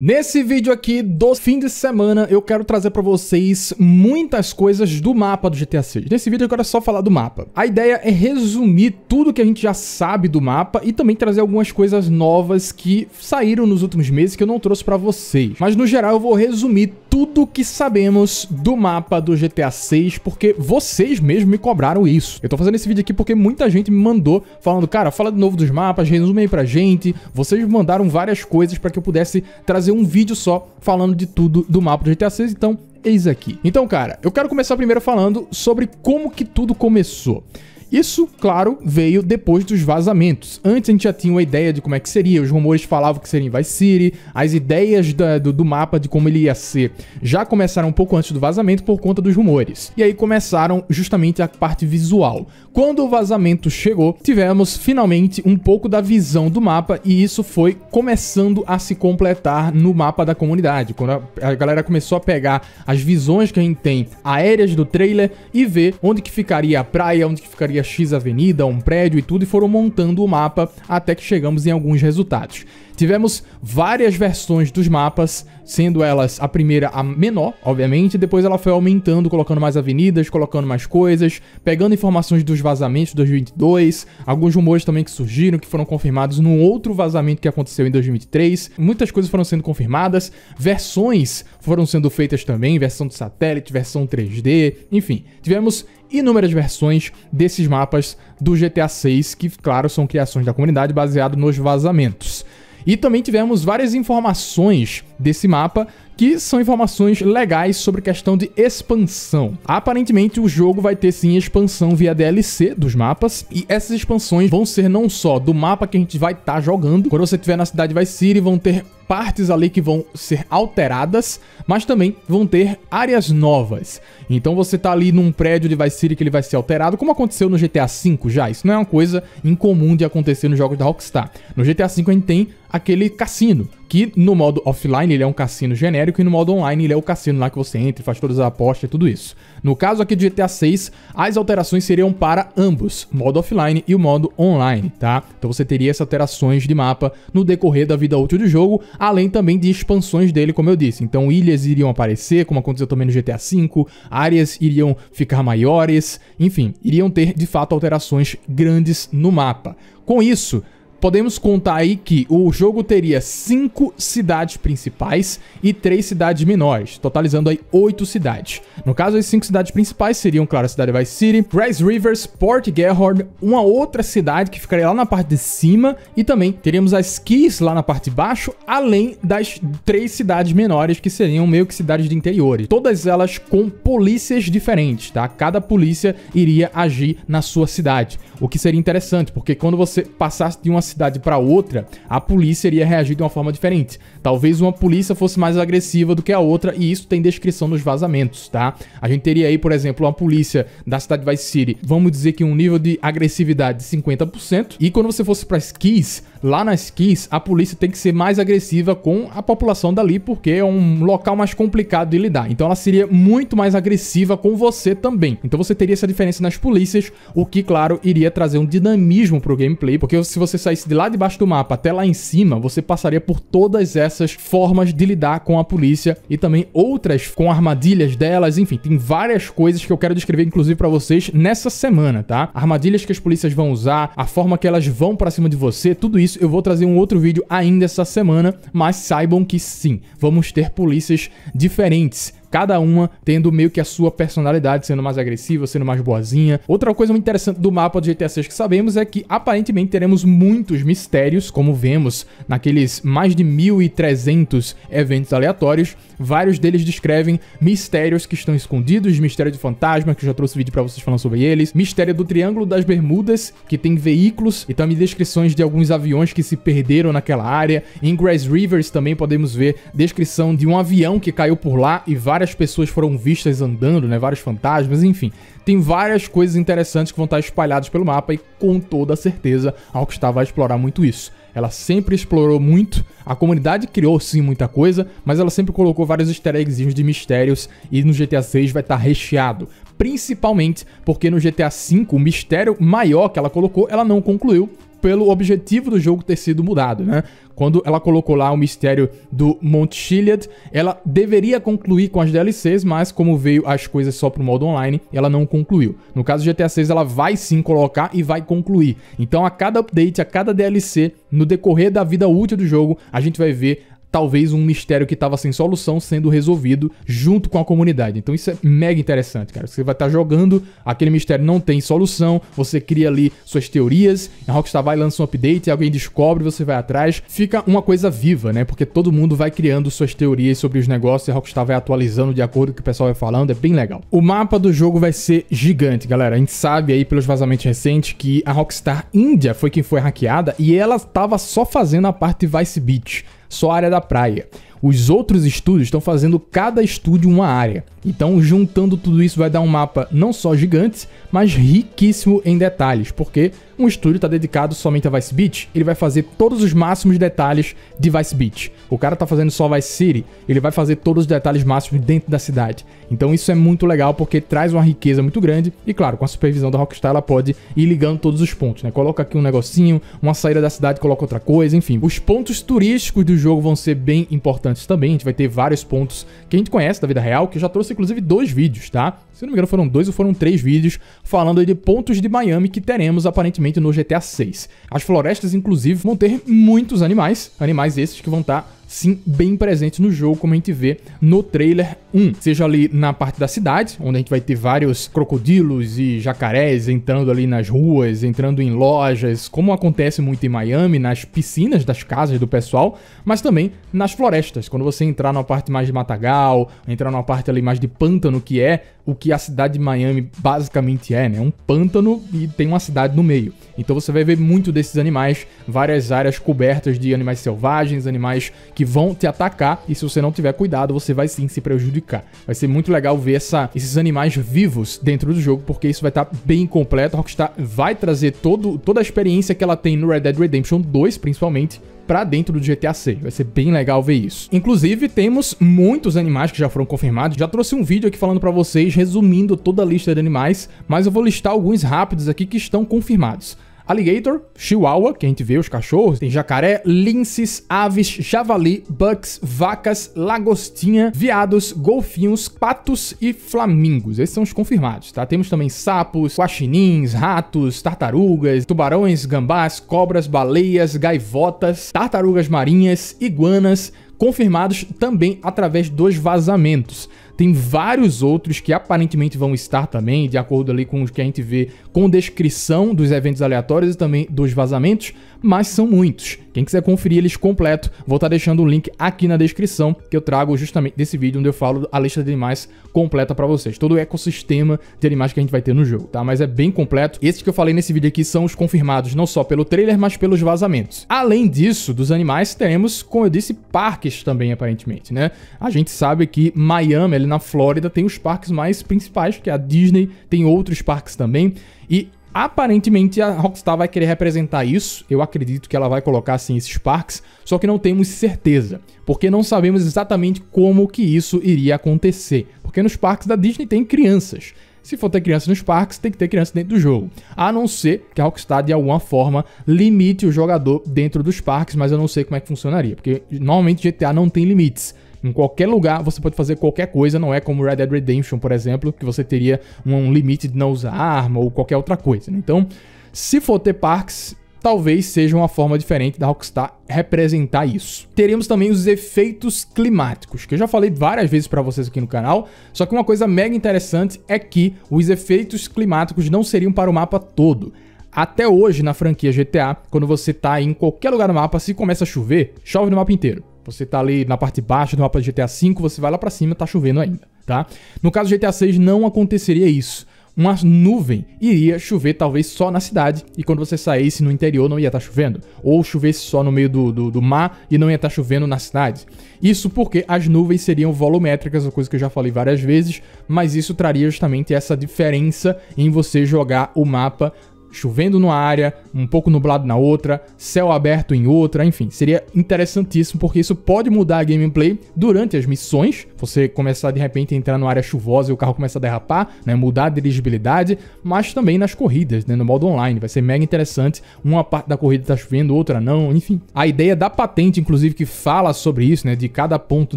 Nesse vídeo aqui do fim de semana, eu quero trazer para vocês muitas coisas do mapa do GTA 6. Nesse vídeo eu quero só falar do mapa. A ideia é resumir tudo que a gente já sabe do mapa e também trazer algumas coisas novas que saíram nos últimos meses que eu não trouxe para vocês. Mas no geral eu vou resumir tudo que sabemos do mapa do GTA 6, porque vocês mesmos me cobraram isso. Eu tô fazendo esse vídeo aqui porque muita gente me mandou falando, cara, fala de novo dos mapas, resume aí pra gente. Vocês me mandaram várias coisas para que eu pudesse trazer um vídeo só falando de tudo do mapa do GTA 6, então eis aqui. Então, cara, eu quero começar primeiro falando sobre como que tudo começou. Isso, claro, veio depois dos vazamentos. Antes a gente já tinha uma ideia de como é que seria, os rumores falavam que seria em Vice City, as ideias da, do, do mapa de como ele ia ser já começaram um pouco antes do vazamento por conta dos rumores. E aí começaram justamente a parte visual. Quando o vazamento chegou, tivemos finalmente um pouco da visão do mapa e isso foi começando a se completar no mapa da comunidade. Quando a, galera começou a pegar as visões que a gente tem aéreas do trailer e ver onde que ficaria a praia, onde que ficaria área, X avenida, um prédio e tudo, e foram montando o mapa até que chegamos em alguns resultados. Tivemos várias versões dos mapas, sendo elas a primeira a menor, obviamente, depois ela foi aumentando, colocando mais avenidas, colocando mais coisas, pegando informações dos vazamentos de 2022, alguns rumores também que surgiram, que foram confirmados num outro vazamento que aconteceu em 2023. Muitas coisas foram sendo confirmadas, versões foram sendo feitas também, versão de satélite, versão 3D, enfim. Tivemos inúmeras versões desses mapas do GTA 6 que, claro, são criações da comunidade baseado nos vazamentos. E também tivemos várias informações desse mapa que são informações legais sobre questão de expansão. Aparentemente, o jogo vai ter sim expansão via DLC dos mapas, e essas expansões vão ser não só do mapa que a gente vai estar tá jogando, quando você estiver na cidade Vice City, vão ter partes ali que vão ser alteradas, mas também vão ter áreas novas. Então você tá ali num prédio de Vice City que ele vai ser alterado, como aconteceu no GTA V já. Isso não é uma coisa incomum de acontecer nos jogos da Rockstar. No GTA V a gente tem aquele cassino, que no modo offline ele é um cassino genérico e no modo online ele é o cassino lá que você entra e faz todas as apostas e tudo isso. No caso aqui de GTA 6, as alterações seriam para ambos, modo offline e o modo online, tá? Então você teria essas alterações de mapa no decorrer da vida útil do jogo, além também de expansões dele, como eu disse. Então ilhas iriam aparecer, como aconteceu também no GTA V, áreas iriam ficar maiores, enfim, iriam ter de fato alterações grandes no mapa. Com isso, podemos contar aí que o jogo teria cinco cidades principais e três cidades menores, totalizando aí oito cidades. No caso, as cinco cidades principais seriam, claro, a cidade Vice City, Res Rivers, Port Gerhard, uma outra cidade que ficaria lá na parte de cima e também teríamos as Keys lá na parte de baixo, além das três cidades menores que seriam meio que cidades de interior. Todas elas com polícias diferentes, tá? Cada polícia iria agir na sua cidade, o que seria interessante, porque quando você passasse de uma cidade para outra, a polícia iria reagir de uma forma diferente. Talvez uma polícia fosse mais agressiva do que a outra, e isso tem descrição nos vazamentos, tá? A gente teria aí, por exemplo, uma polícia da cidade de Vice City, vamos dizer que um nível de agressividade de 50%, e quando você fosse para Skis, lá nas skins a polícia tem que ser mais agressiva com a população dali, porque é um local mais complicado de lidar. Então ela seria muito mais agressiva com você também. Então você teria essa diferença nas polícias, o que, claro, iria trazer um dinamismo pro gameplay, porque se você saísse de lá debaixo do mapa até lá em cima, você passaria por todas essas formas de lidar com a polícia e também outras com armadilhas delas, enfim, tem várias coisas que eu quero descrever inclusive para vocês nessa semana, tá? Armadilhas que as polícias vão usar, a forma que elas vão para cima de você, tudo isso eu vou trazer um outro vídeo ainda essa semana, mas saibam que sim, vamos ter polícias diferentes Cada uma tendo meio que a sua personalidade, sendo mais agressiva, sendo mais boazinha. Outra coisa muito interessante do mapa do GTA 6 que sabemos é que aparentemente teremos muitos mistérios, como vemos naqueles mais de 1.300 eventos aleatórios. Vários deles descrevem mistérios que estão escondidos, mistério de fantasma, que eu já trouxe vídeo para vocês falando sobre eles, mistério do Triângulo das Bermudas, que tem veículos e também descrições de alguns aviões que se perderam naquela área. Em Grass Rivers também podemos ver descrição de um avião que caiu por lá e vários várias pessoas foram vistas andando, né? Vários fantasmas, enfim. Tem várias coisas interessantes que vão estar espalhadas pelo mapa e com toda certeza a Rockstar vai explorar muito isso. Ela sempre explorou muito, a comunidade criou sim muita coisa, mas ela sempre colocou vários easter eggs de mistérios e no GTA 6 vai estar recheado. Principalmente porque no GTA V o mistério maior que ela colocou ela não concluiu pelo objetivo do jogo ter sido mudado, né? Quando ela colocou lá o mistério do Mount Chiliad, ela deveria concluir com as DLCs, mas como veio as coisas só pro modo online, ela não concluiu. No caso do GTA 6, ela vai sim colocar e vai concluir. Então, a cada update, a cada DLC, no decorrer da vida útil do jogo, a gente vai ver talvez um mistério que estava sem solução sendo resolvido junto com a comunidade. Então isso é mega interessante, cara. Você vai estar tá jogando, aquele mistério não tem solução, você cria ali suas teorias, a Rockstar vai lançar um update, alguém descobre, você vai atrás, fica uma coisa viva, né? Porque todo mundo vai criando suas teorias sobre os negócios, a Rockstar vai atualizando de acordo com o que o pessoal vai falando, é bem legal. O mapa do jogo vai ser gigante, galera. A gente sabe aí pelos vazamentos recentes que a Rockstar Índia foi quem foi hackeada e ela estava só fazendo a parte Vice Beach só a área da praia os outros estúdios estão fazendo cada estúdio uma área. Então, juntando tudo isso vai dar um mapa não só gigante, mas riquíssimo em detalhes, porque um estúdio está dedicado somente a Vice Beach, ele vai fazer todos os máximos detalhes de Vice Beach. O cara está fazendo só Vice City, ele vai fazer todos os detalhes máximos dentro da cidade. Então isso é muito legal porque traz uma riqueza muito grande e claro, com a supervisão da Rockstar ela pode ir ligando todos os pontos, né? Coloca aqui um negocinho, uma saída da cidade, coloca outra coisa, enfim. Os pontos turísticos do jogo vão ser bem importantes importantes também. A gente vai ter vários pontos que a gente conhece da vida real, que eu já trouxe inclusive dois vídeos, tá? Se não me engano, foram dois ou foram três vídeos falando de pontos de Miami que teremos aparentemente no GTA 6. As florestas, inclusive, vão ter muitos animais, animais esses que vão estar tá sim bem presente no jogo, como a gente vê no trailer 1. Seja ali na parte da cidade, onde a gente vai ter vários crocodilos e jacarés entrando ali nas ruas, entrando em lojas, como acontece muito em Miami, nas piscinas das casas do pessoal, mas também nas florestas. Quando você entrar na parte mais de matagal, entrar na parte ali mais de pântano, que é o que a cidade de Miami basicamente é, né? Um pântano e tem uma cidade no meio. Então você vai ver muito desses animais, várias áreas cobertas de animais selvagens, animais que vão te atacar, e se você não tiver cuidado, você vai sim se prejudicar. Vai ser muito legal ver essa, esses animais vivos dentro do jogo, porque isso vai estar tá bem completo. A Rockstar vai trazer todo, toda a experiência que ela tem no Red Dead Redemption 2, principalmente, para dentro do GTA 6. Vai ser bem legal ver isso. Inclusive, temos muitos animais que já foram confirmados. Já trouxe um vídeo aqui falando para vocês, resumindo toda a lista de animais, mas eu vou listar alguns rápidos aqui que estão confirmados alligator, chihuahua, que a gente vê os cachorros, tem jacaré, linces, aves, javali, bucks, vacas, lagostinha, viados, golfinhos, patos e flamingos. Esses são os confirmados, tá? Temos também sapos, guaxinins, ratos, tartarugas, tubarões, gambás, cobras, baleias, gaivotas, tartarugas marinhas, iguanas, confirmados também através dos vazamentos. Tem vários outros que aparentemente vão estar também, de acordo ali com o que a gente vê com descrição dos eventos aleatórios e também dos vazamentos, mas são muitos. Quem quiser conferir eles completo, vou estar tá deixando o um link aqui na descrição que eu trago justamente desse vídeo onde eu falo a lista de animais completa para vocês, todo o ecossistema de animais que a gente vai ter no jogo, tá? Mas é bem completo. Esses que eu falei nesse vídeo aqui são os confirmados não só pelo trailer, mas pelos vazamentos. Além disso, dos animais teremos, como eu disse, parques também aparentemente, né? A gente sabe que Miami, na Flórida tem os parques mais principais, porque a Disney tem outros parques também. E aparentemente a Rockstar vai querer representar isso. Eu acredito que ela vai colocar assim esses parques, só que não temos certeza, porque não sabemos exatamente como que isso iria acontecer. Porque nos parques da Disney tem crianças. Se for ter criança nos parques, tem que ter criança dentro do jogo. A não ser que a Rockstar de alguma forma limite o jogador dentro dos parques, mas eu não sei como é que funcionaria, porque normalmente GTA não tem limites. Em qualquer lugar você pode fazer qualquer coisa, não é como Red Dead Redemption, por exemplo, que você teria um limite de não usar arma ou qualquer outra coisa. Né? Então, se for ter parques, talvez seja uma forma diferente da Rockstar representar isso. Teremos também os efeitos climáticos, que eu já falei várias vezes para vocês aqui no canal, só que uma coisa mega interessante é que os efeitos climáticos não seriam para o mapa todo. Até hoje, na franquia GTA, quando você tá em qualquer lugar do mapa, se começa a chover, chove no mapa inteiro. Você tá ali na parte baixa do mapa do GTA V, você vai lá para cima, tá chovendo ainda, tá? No caso do GTA VI não aconteceria isso. Uma nuvem iria chover talvez só na cidade, e quando você saísse no interior não ia estar tá chovendo. Ou chovesse só no meio do, do, do mar e não ia estar tá chovendo na cidade. Isso porque as nuvens seriam volumétricas, uma coisa que eu já falei várias vezes, mas isso traria justamente essa diferença em você jogar o mapa chovendo numa área, um pouco nublado na outra, céu aberto em outra, enfim, seria interessantíssimo porque isso pode mudar a gameplay durante as missões. Você começar de repente a entrar numa área chuvosa e o carro começa a derrapar, né, mudar a dirigibilidade, mas também nas corridas, né, no modo online, vai ser mega interessante. Uma parte da corrida tá chovendo, outra não, enfim. A ideia da patente, inclusive, que fala sobre isso, né, de cada ponto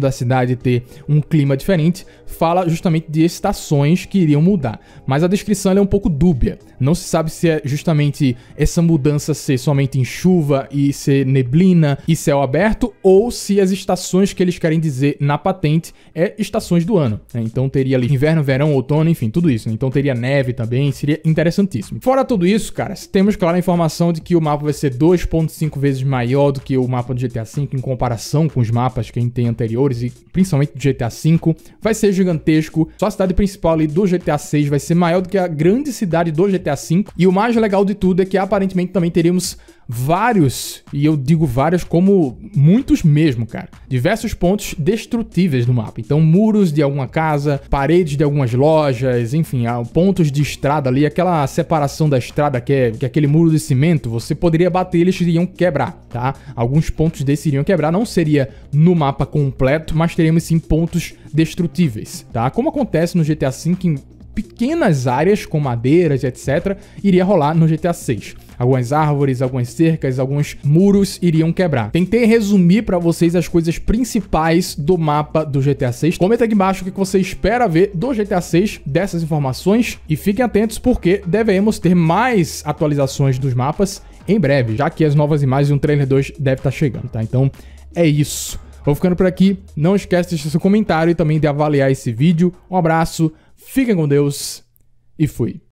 da cidade ter um clima diferente, fala justamente de estações que iriam mudar. Mas a descrição é um pouco dúbia. Não se sabe se é justamente essa mudança ser somente em chuva e ser neblina e céu aberto, ou se as estações que eles querem dizer na patente é estações do ano. Né? Então teria ali inverno, verão, outono, enfim, tudo isso. Né? Então teria neve também, seria interessantíssimo. Fora tudo isso, cara, temos clara a informação de que o mapa vai ser 2.5 vezes maior do que o mapa do GTA V em comparação com os mapas que a gente tem anteriores e principalmente do GTA V. Vai ser gigantesco. Só a cidade principal ali do GTA 6 vai ser maior do que a grande cidade do GTA V. E o mais mais legal de tudo é que aparentemente também teríamos vários, e eu digo vários como muitos mesmo, cara. Diversos pontos destrutíveis no mapa. Então, muros de alguma casa, paredes de algumas lojas, enfim, pontos de estrada ali, aquela separação da estrada que é, que é aquele muro de cimento, você poderia bater eles iriam quebrar, tá? Alguns pontos desses iriam quebrar, não seria no mapa completo, mas teríamos sim pontos destrutíveis, tá? Como acontece no GTA V em pequenas áreas com madeiras, etc., iria rolar no GTA 6. Algumas árvores, algumas cercas, alguns muros iriam quebrar. Tentei resumir para vocês as coisas principais do mapa do GTA 6. Comenta aqui embaixo o que você espera ver do GTA 6 dessas informações e fiquem atentos porque devemos ter mais atualizações dos mapas em breve, já que as novas imagens e um trailer 2 deve estar tá chegando, tá? Então é isso. Vou ficando por aqui. Não esquece de deixar seu comentário e também de avaliar esse vídeo. Um abraço Fiquem com Deus e fui.